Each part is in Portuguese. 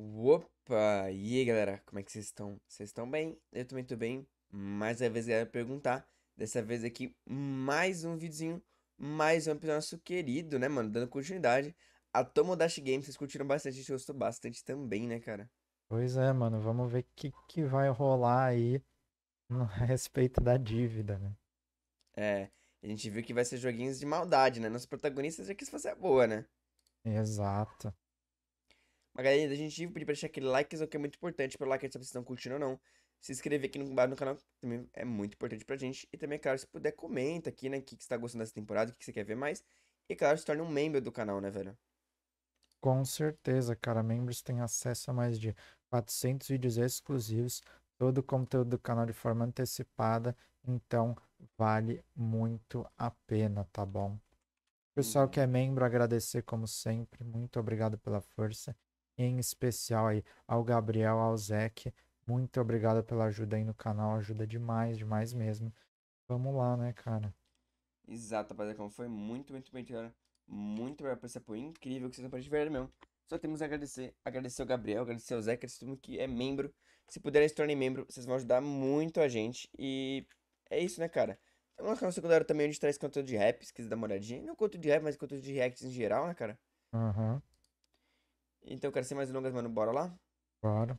Opa! E aí, galera? Como é que vocês estão? Vocês estão bem? Eu também tô bem. Mais uma vez, galera, é perguntar. Dessa vez aqui, mais um videozinho, mais um episódio nosso querido, né, mano? Dando continuidade a Tomodachi Games. Vocês curtiram bastante, a gente gostou bastante também, né, cara? Pois é, mano. Vamos ver o que, que vai rolar aí no respeito da dívida, né? É, a gente viu que vai ser joguinhos de maldade, né? Nossos protagonistas já quis fazer a boa, né? Exato. A galera, a gente pedir pra deixar aquele like, que é muito importante. Pelo like, se vocês estão curtindo ou não. Se inscrever aqui no, no canal também é muito importante pra gente. E também, é claro, se puder, comenta aqui, né? O que, que você tá gostando dessa temporada, o que, que você quer ver mais. E claro, se torne um membro do canal, né, velho? Com certeza, cara. Membros têm acesso a mais de 400 vídeos exclusivos, todo o conteúdo do canal de forma antecipada. Então, vale muito a pena, tá bom? Pessoal uhum. que é membro, agradecer como sempre. Muito obrigado pela força em especial aí ao Gabriel, ao Zeke. Muito obrigado pela ajuda aí no canal, ajuda demais, demais mesmo. Vamos lá, né, cara? Exato, rapaziada, foi muito, muito bem, cara. Muito obrigado por esse apoio incrível que vocês estão ver mesmo. Só temos a agradecer, agradecer ao Gabriel, agradecer ao Zeke, que é membro. Se puderem se tornem membro, vocês vão ajudar muito a gente. E é isso, né, cara? Tem um canal secundário também onde traz conteúdo de rap, se quiser dar uma olhadinha. Não conteúdo de rap, mas conteúdo de reacts em geral, né, cara? Uhum. Então, quero ser mais longas, mano, bora lá? Bora.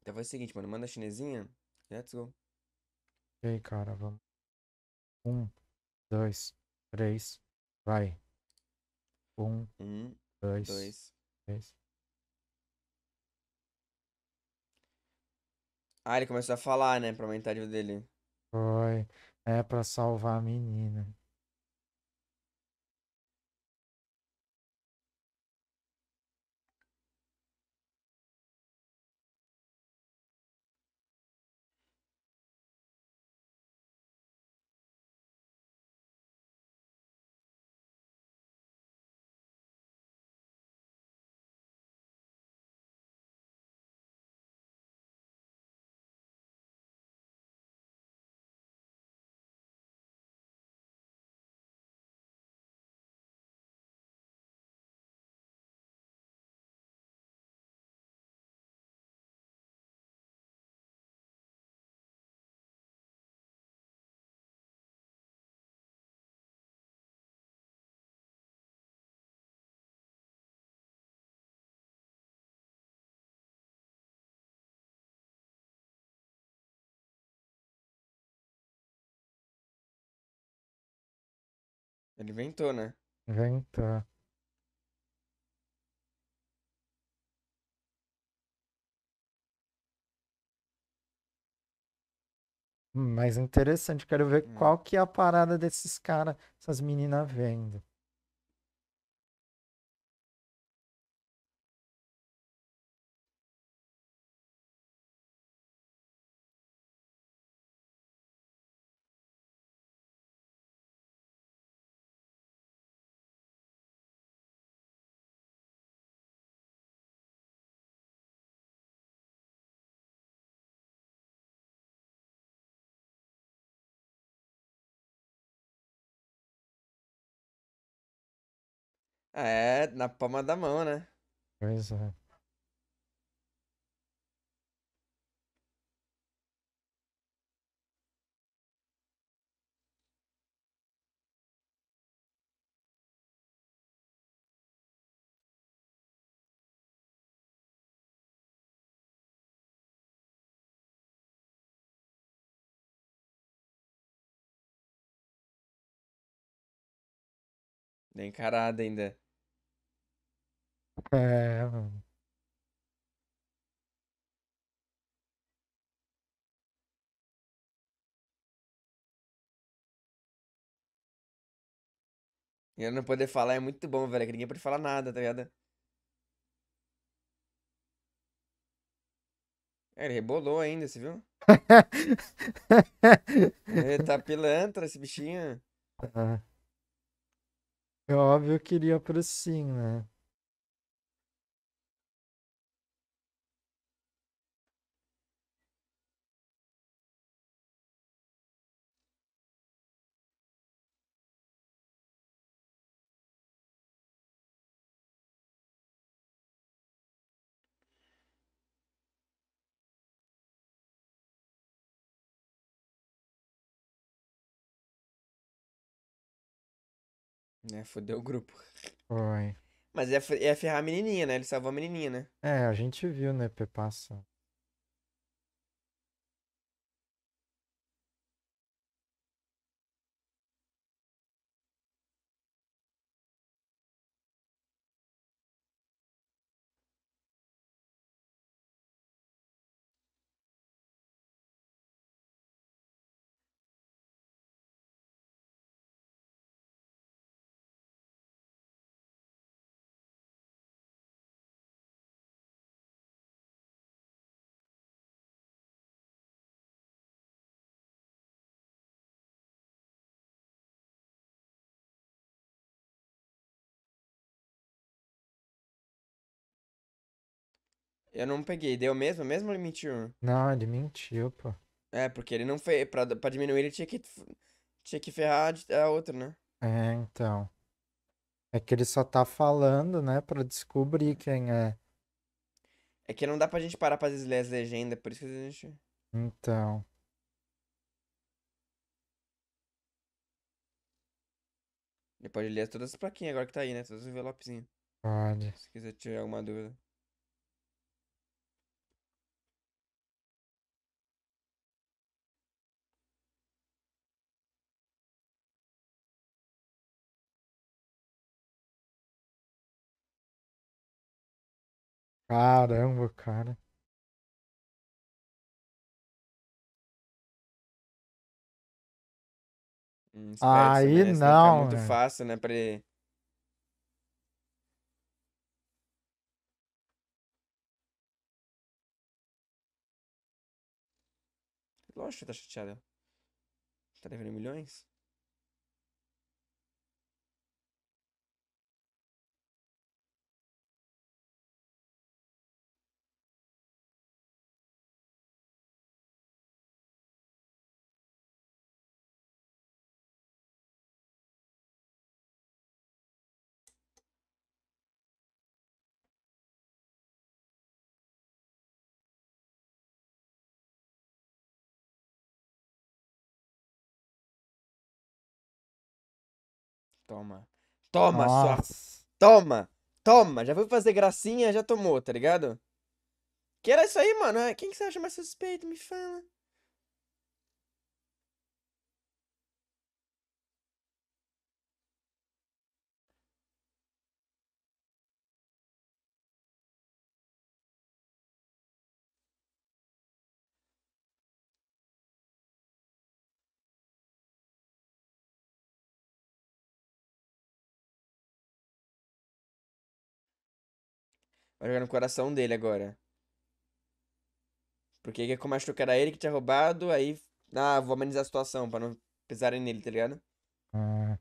Então faz o seguinte, mano, manda a chinesinha. Let's go. E aí, cara, vamos. Um, dois, três, vai. Um, um dois, dois, três. Ah, ele começou a falar, né, pra aumentar a dele. Foi. É pra salvar a menina. Ele inventou, né? Inventou. Hum, mas interessante, quero ver hum. qual que é a parada desses caras, essas meninas vendo. É, na palma da mão, né? Pois é. encarada ainda. É, mano. E eu não poder falar é muito bom, velho. É que ninguém pode falar nada, tá ligado? É, ele rebolou ainda, você viu? ele tá pilantra, esse bichinho. É, é óbvio que iria pro sim, né? É, né, fodeu o grupo. Foi. Mas é, é ferrar a menininha, né? Ele salvou a menininha, né? É, a gente viu, né, Pepassa. Eu não peguei. Deu mesmo? Mesmo ele mentiu? Não, ele mentiu, pô. É, porque ele não fez. Pra, pra diminuir, ele tinha que. Tinha que ferrar a outra, né? É, então. É que ele só tá falando, né? Pra descobrir quem é. É que não dá pra gente parar pra ler as legendas, por isso que a gente. Então. Ele pode ler todas as plaquinhas agora que tá aí, né? Todos os envelopezinhos. Pode. Se quiser tirar alguma dúvida. Caramba, cara. Hum, Aí não. Né? não, muito fácil, né? Pra ele... Lógico que tá chateado. Tá devendo milhões? Toma. Toma, Nossa. sua. Toma! Toma! Já foi fazer gracinha, já tomou, tá ligado? Que era isso aí, mano? É, quem que você acha mais suspeito? Me fala. Vai jogar no coração dele agora. Porque ele começa a achou que era ele que tinha roubado, aí. Ah, vou amenizar a situação pra não pesarem nele, tá ligado? Ah.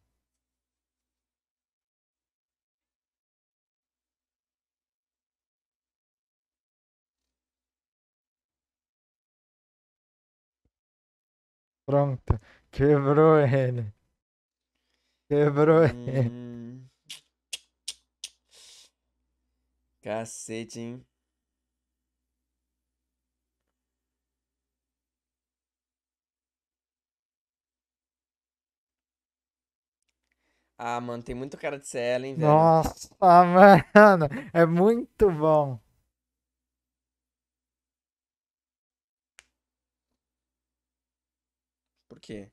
Pronto. Quebrou ele. Quebrou hum... ele. Cacete, hein? Ah, mano, tem muito cara de CL, hein, velho? Nossa, mano, é muito bom. Por quê?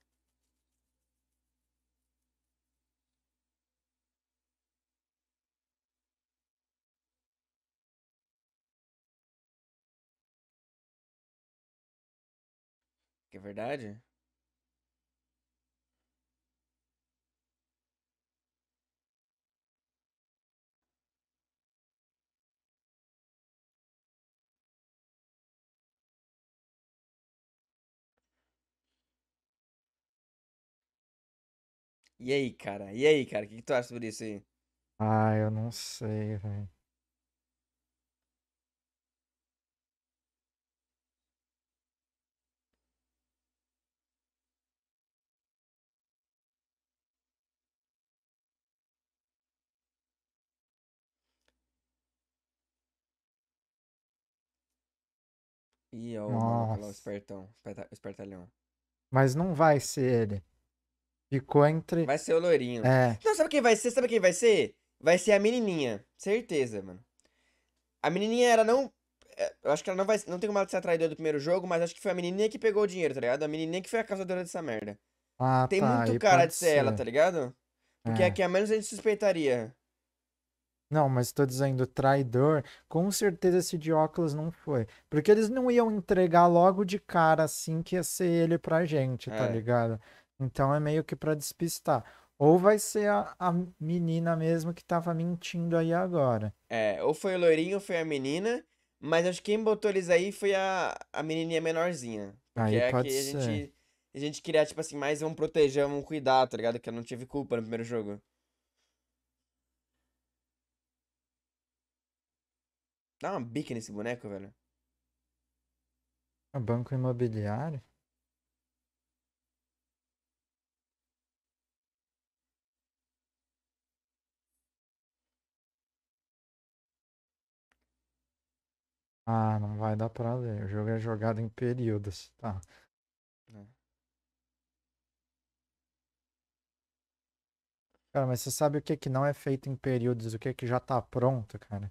que é verdade? E aí, cara? E aí, cara? O que, que tu acha sobre isso aí? Ah, eu não sei, velho. Ih, ó, é o maluco é espertão, espertalhão. Mas não vai ser ele. Ficou entre. Vai ser o loirinho. É. Não, sabe quem vai ser? Sabe quem vai ser? Vai ser a menininha. Certeza, mano. A menininha, ela não. É, eu acho que ela não vai. Não tem como ela ser a traidora do primeiro jogo, mas acho que foi a menininha que pegou o dinheiro, tá ligado? A menininha que foi a causadora dessa merda. Ah, tem tá, muito cara de ser, ela, tá ligado? Porque é. aqui a menos a gente suspeitaria. Não, mas estou dizendo traidor. Com certeza esse de óculos não foi. Porque eles não iam entregar logo de cara assim que ia ser ele pra gente, tá é. ligado? Então é meio que pra despistar. Ou vai ser a, a menina mesmo que tava mentindo aí agora. É, ou foi o loirinho, ou foi a menina. Mas acho que quem botou eles aí foi a, a menininha menorzinha. Aí é pode a ser. A gente, a gente queria, tipo assim, mais um proteger, um cuidar, tá ligado? Que eu não tive culpa no primeiro jogo. Dá uma bica nesse boneco, velho. A é banco imobiliário? Ah, não vai dar pra ler. O jogo é jogado em períodos, tá? É. Cara, mas você sabe o que que não é feito em períodos, o que que já tá pronto, cara?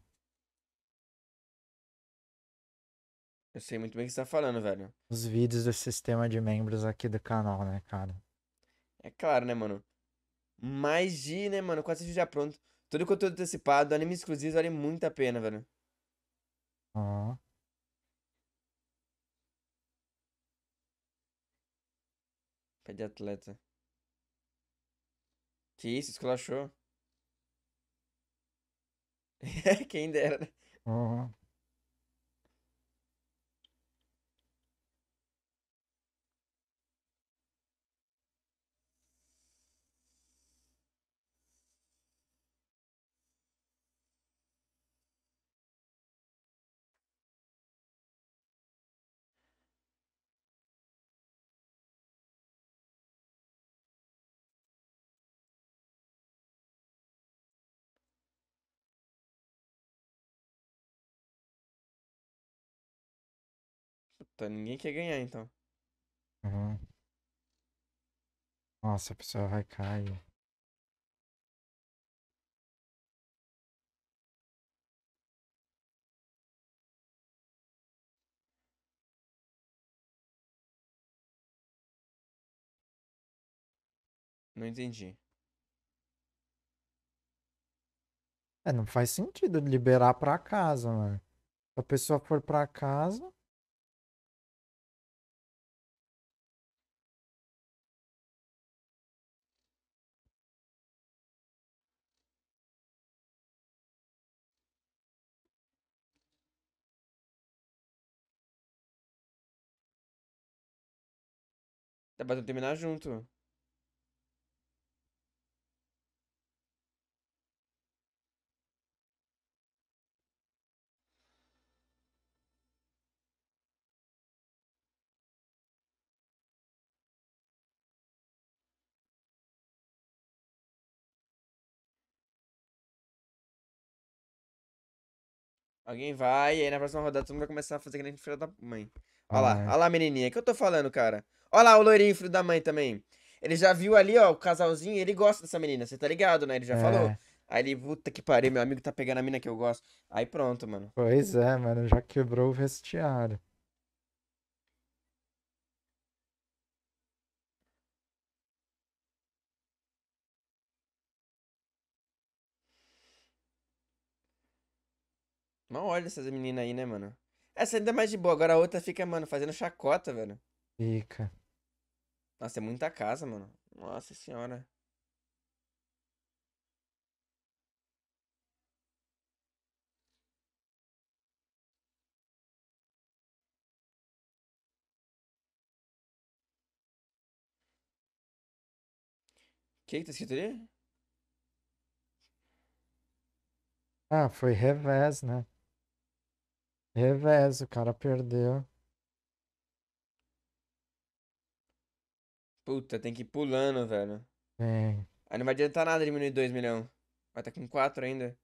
Eu sei muito bem o que você tá falando, velho. Os vídeos do sistema de membros aqui do canal, né, cara? É claro, né, mano? Mais de, né, mano? Quase já pronto. Todo o conteúdo antecipado, anime exclusivo, vale muito a pena, velho. Ó. Ah. Pé de atleta. Que isso, esculachou. Quem dera, né? Uhum. Então ninguém quer ganhar, então. Uhum. Nossa, a pessoa vai cair. Não entendi. É, não faz sentido liberar pra casa, mano. Né? Se a pessoa for pra casa, Dá pra terminar junto. Alguém vai, e aí na próxima rodada todo mundo vai começar a fazer que nem filho da mãe. Olha lá, olha lá, menininha. O que eu tô falando, cara? Olha lá o loirinho, filho da mãe também. Ele já viu ali, ó, o casalzinho, ele gosta dessa menina, você tá ligado, né? Ele já é. falou. Aí ele, puta que pariu, meu amigo tá pegando a mina que eu gosto. Aí pronto, mano. Pois é, mano, já quebrou o vestiário. Mal olha essas meninas aí, né, mano? Essa ainda é mais de boa. Agora a outra fica, mano, fazendo chacota, velho. Fica. Nossa, é muita casa, mano. Nossa senhora. O que que tá escrito ali? Ah, foi revés, né? Revés, o cara perdeu. Puta, tem que ir pulando, velho. Tem. Aí não vai adiantar nada diminuir 2 milhões. Vai estar tá com 4 ainda.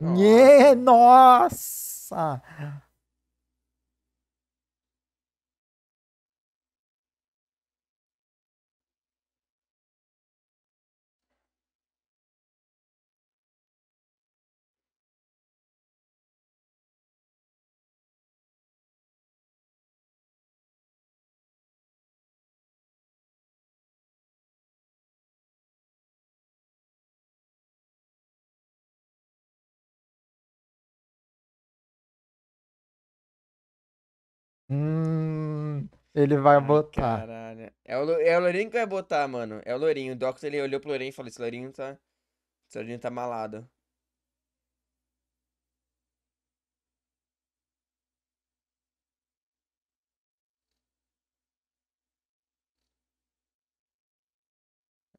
Nossa! Nossa! Hum, ele vai Ai, botar. Caralho. É o, é o Lourinho que vai botar, mano. É o Lourinho. O Doctor, ele olhou pro Lourinho e falou, esse Lourinho tá... Esse Lourinho tá malado.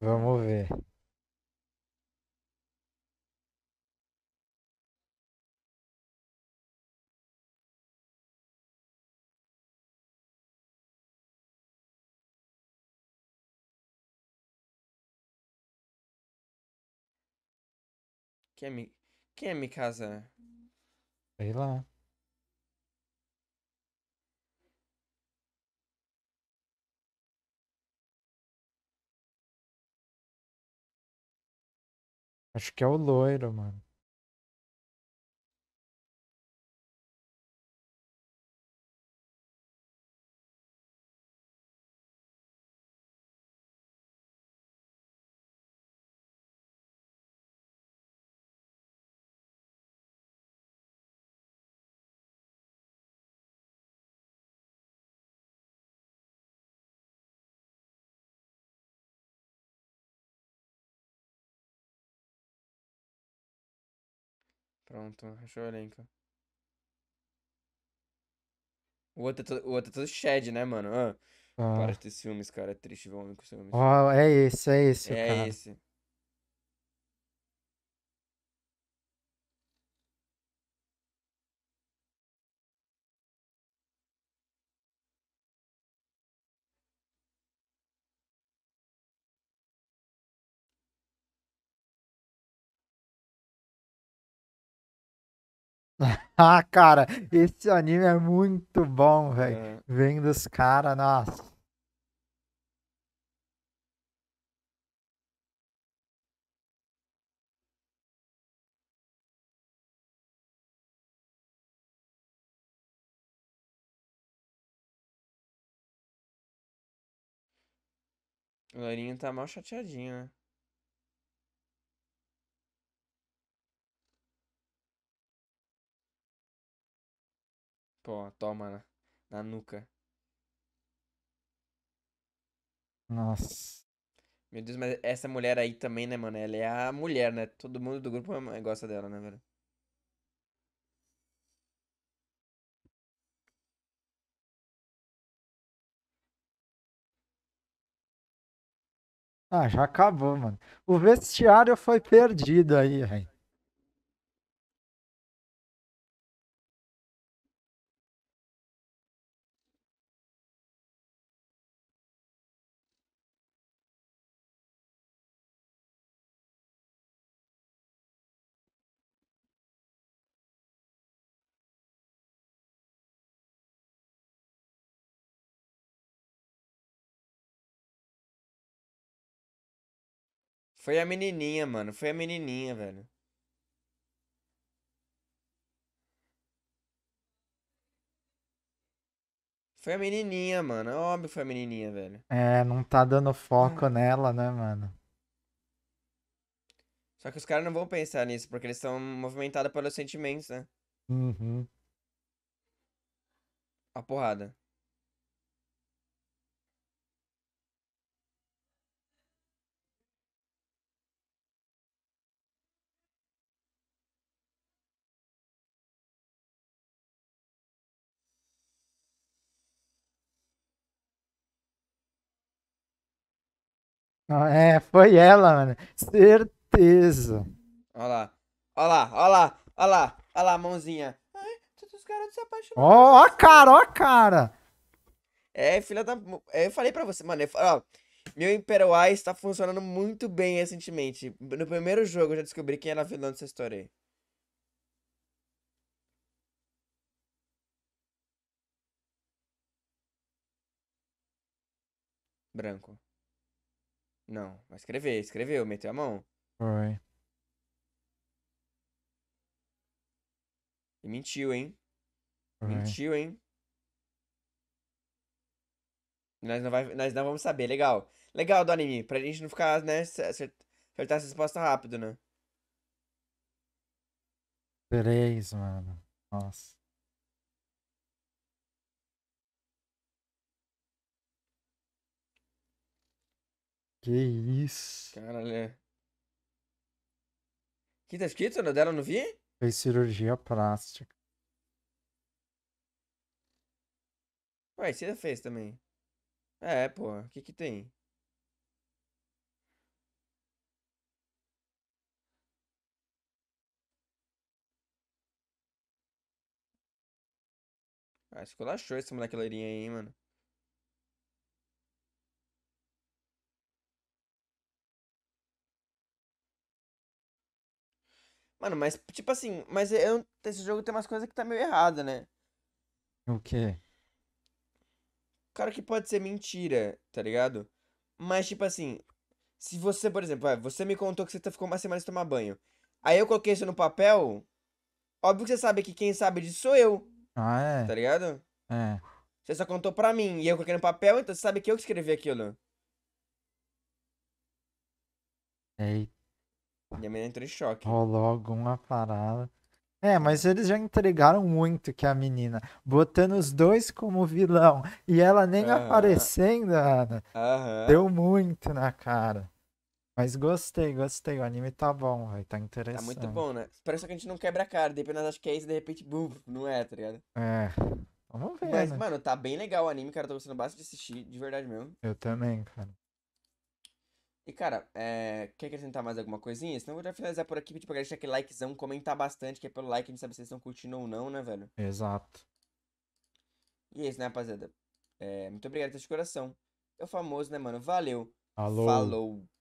Vamos ver. Quem é, Mi... Quem é Mikasa? Sei lá. Acho que é o loiro, mano. Pronto, achou o elenco. O outro, é o outro é todo Shed, né, mano? Ah, ah. Para de ter ciúmes, cara. É triste ver um homem com ciúmes. oh, é esse, é esse, é cara. esse. ah, cara, esse anime é muito bom, velho. É. Vendo os caras, nossa. O Lourinho tá mal chateadinho, né? Pô, toma na, na nuca. Nossa. Meu Deus, mas essa mulher aí também, né, mano? Ela é a mulher, né? Todo mundo do grupo gosta dela, né, velho? Ah, já acabou, mano. O vestiário foi perdido aí, velho. Foi a menininha, mano. Foi a menininha, velho. Foi a menininha, mano. É óbvio que foi a menininha, velho. É, não tá dando foco nela, né, mano? Só que os caras não vão pensar nisso, porque eles estão movimentados pelos sentimentos, né? Uhum. A porrada. É, foi ela, mano. Certeza. Olha lá. Olha lá, olha lá, olha lá, olha lá, mãozinha. Ai, os caras se apaixonaram. Ó, oh, a cara, ó a cara. É, filha da. É, eu falei pra você, mano. Eu, ó, meu Imperial está funcionando muito bem recentemente. No primeiro jogo eu já descobri quem era a vilã dessa história aí. Branco. Não, vai escrever, escreveu, meteu a mão. Foi. E mentiu, hein? Mentiu, hein? Nós não, vai, nós não vamos saber, legal. Legal do anime, pra gente não ficar, né, acertar essa resposta rápido, né? Três, mano. Nossa. Que isso. Caralho. É. Que tá escrito no dela, não vi? Fez cirurgia plástica. Ué, você fez também. É, pô, o que que tem? Ah, esculachou esse moleque loirinho aí, mano. Mano, mas, tipo assim, mas é, eu, esse jogo tem umas coisas que tá meio errada, né? O quê? Cara, que pode ser mentira, tá ligado? Mas, tipo assim, se você, por exemplo, você me contou que você tá, ficou uma semana sem tomar banho. Aí eu coloquei isso no papel. Óbvio que você sabe que quem sabe disso sou eu. Ah, é? Tá ligado? É. Você só contou pra mim e eu coloquei no papel, então você sabe que eu que escrevi aquilo. Eita. E a menina entrou em choque. Rolou alguma parada. É, mas eles já entregaram muito que a menina, botando os dois como vilão e ela nem uhum. aparecendo, Ana. Uhum. Deu muito na cara. Mas gostei, gostei. O anime tá bom, vai, Tá interessante. Tá muito bom, né? Espero só que a gente não quebra a cara. Dependendo, acho que é isso, de repente, bum, não é, tá ligado? É. Vamos ver. Mas, né? mano, tá bem legal o anime, cara. Tô gostando bastante de assistir, de verdade mesmo. Eu também, cara. E cara, é... quer acrescentar mais alguma coisinha? Senão eu vou já finalizar por aqui, pedir pra galera deixar aquele likezão, comentar bastante, que é pelo like a gente sabe se vocês estão curtindo ou não, né, velho? Exato. E é isso, né, rapaziada? É... Muito obrigado, tá de coração. É o famoso, né, mano? Valeu. Alô. Falou.